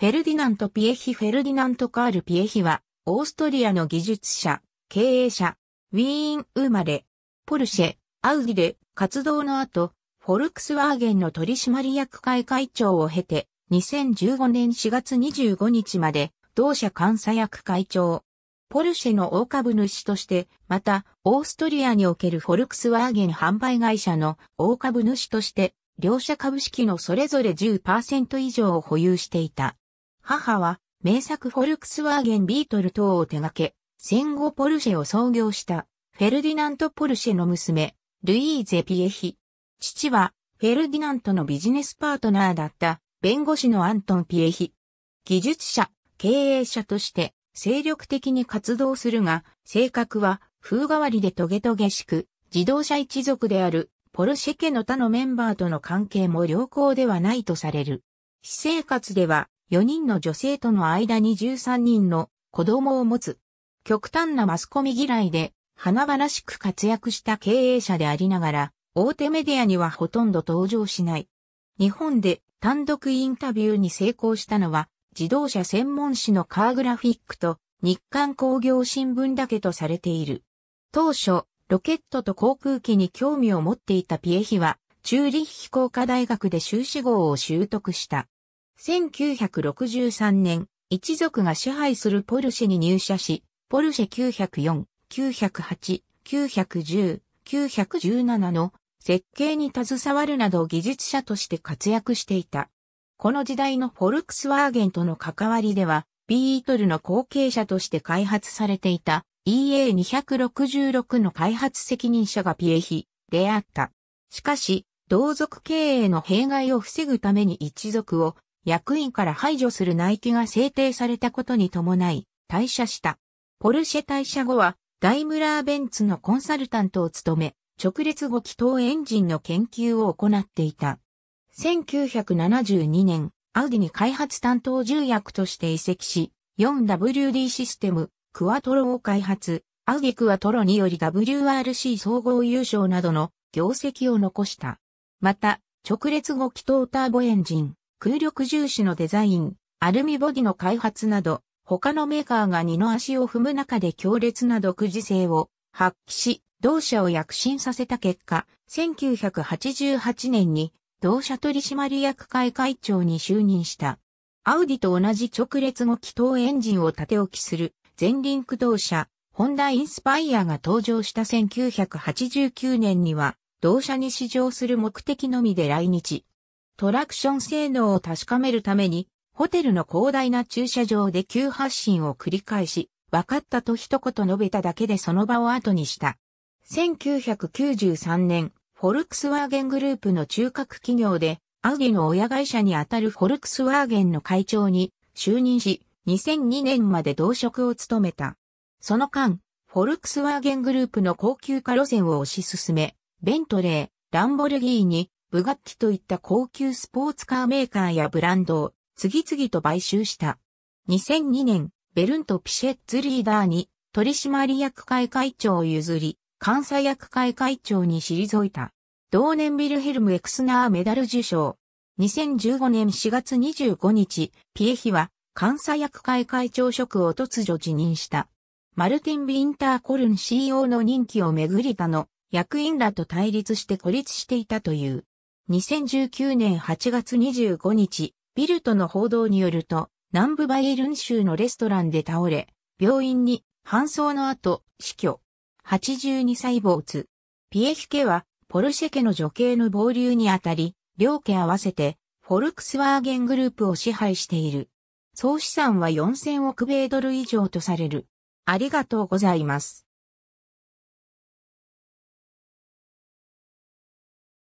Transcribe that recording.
フェルディナント・ピエヒ・フェルディナント・カール・ピエヒは、オーストリアの技術者、経営者、ウィーン生まれ、ポルシェ、アウディで活動の後、フォルクスワーゲンの取締役会会長を経て、2015年4月25日まで、同社監査役会長。ポルシェの大株主として、また、オーストリアにおけるフォルクスワーゲン販売会社の大株主として、両社株式のそれぞれ10%以上を保有していた。母は名作フォルクスワーゲンビートル等を手掛け、戦後ポルシェを創業したフェルディナント・ポルシェの娘、ルイーゼ・ピエヒ。父はフェルディナントのビジネスパートナーだった弁護士のアントン・ピエヒ。技術者、経営者として精力的に活動するが、性格は風変わりでトゲトゲしく、自動車一族であるポルシェ家の他のメンバーとの関係も良好ではないとされる。私生活では4人の女性との間に13人の子供を持つ。極端なマスコミ嫌いで、華々しく活躍した経営者でありながら、大手メディアにはほとんど登場しない。日本で単独インタビューに成功したのは、自動車専門誌のカーグラフィックと日刊工業新聞だけとされている。当初、ロケットと航空機に興味を持っていたピエヒは、チューリッヒ工科大学で修士号を習得した。1963年、一族が支配するポルシェに入社し、ポルシェ904、908、910、917の設計に携わるなど技術者として活躍していた。この時代のフォルクスワーゲンとの関わりでは、ビートルの後継者として開発されていた EA266 の開発責任者がピエヒであった。しかし、同族経営の弊害を防ぐために一族を役員から排除する内キが制定されたことに伴い、退社した。ポルシェ退社後は、ダイムラーベンツのコンサルタントを務め、直列後気筒エンジンの研究を行っていた。1972年、アウディに開発担当重役として移籍し、4WD システム、クワトロを開発、アウディクワトロにより WRC 総合優勝などの業績を残した。また、直列後気筒ターボエンジン、空力重視のデザイン、アルミボディの開発など、他のメーカーが二の足を踏む中で強烈な独自性を発揮し、同社を躍進させた結果、1988年に同社取締役会会長に就任した。アウディと同じ直列後気筒エンジンを縦置きする前輪駆動車、ホンダインスパイアが登場した1989年には、同社に試乗する目的のみで来日。トラクション性能を確かめるために、ホテルの広大な駐車場で急発進を繰り返し、分かったと一言述べただけでその場を後にした。1993年、フォルクスワーゲングループの中核企業で、アウディの親会社にあたるフォルクスワーゲンの会長に就任し、2002年まで同職を務めた。その間、フォルクスワーゲングループの高級化路線を推し進め、ベントレー、ランボルギーニ、ブガッティといった高級スポーツカーメーカーやブランドを次々と買収した。2002年、ベルント・ピシェッツリーダーに取締役会会長を譲り、監査役会会長に退いた。同年ビルヘルム・エクスナーメダル受賞。2015年4月25日、ピエヒは監査役会会長職を突如辞任した。マルティン・ビンター・コルン CEO の任期をめぐり他の役員らと対立して孤立していたという。2019年8月25日、ビルトの報道によると、南部バイエルン州のレストランで倒れ、病院に搬送の後、死去。82歳没。ピエヒケは、ポルシェ家の女系の暴流にあたり、両家合わせて、フォルクスワーゲングループを支配している。総資産は4000億米ドル以上とされる。ありがとうございます。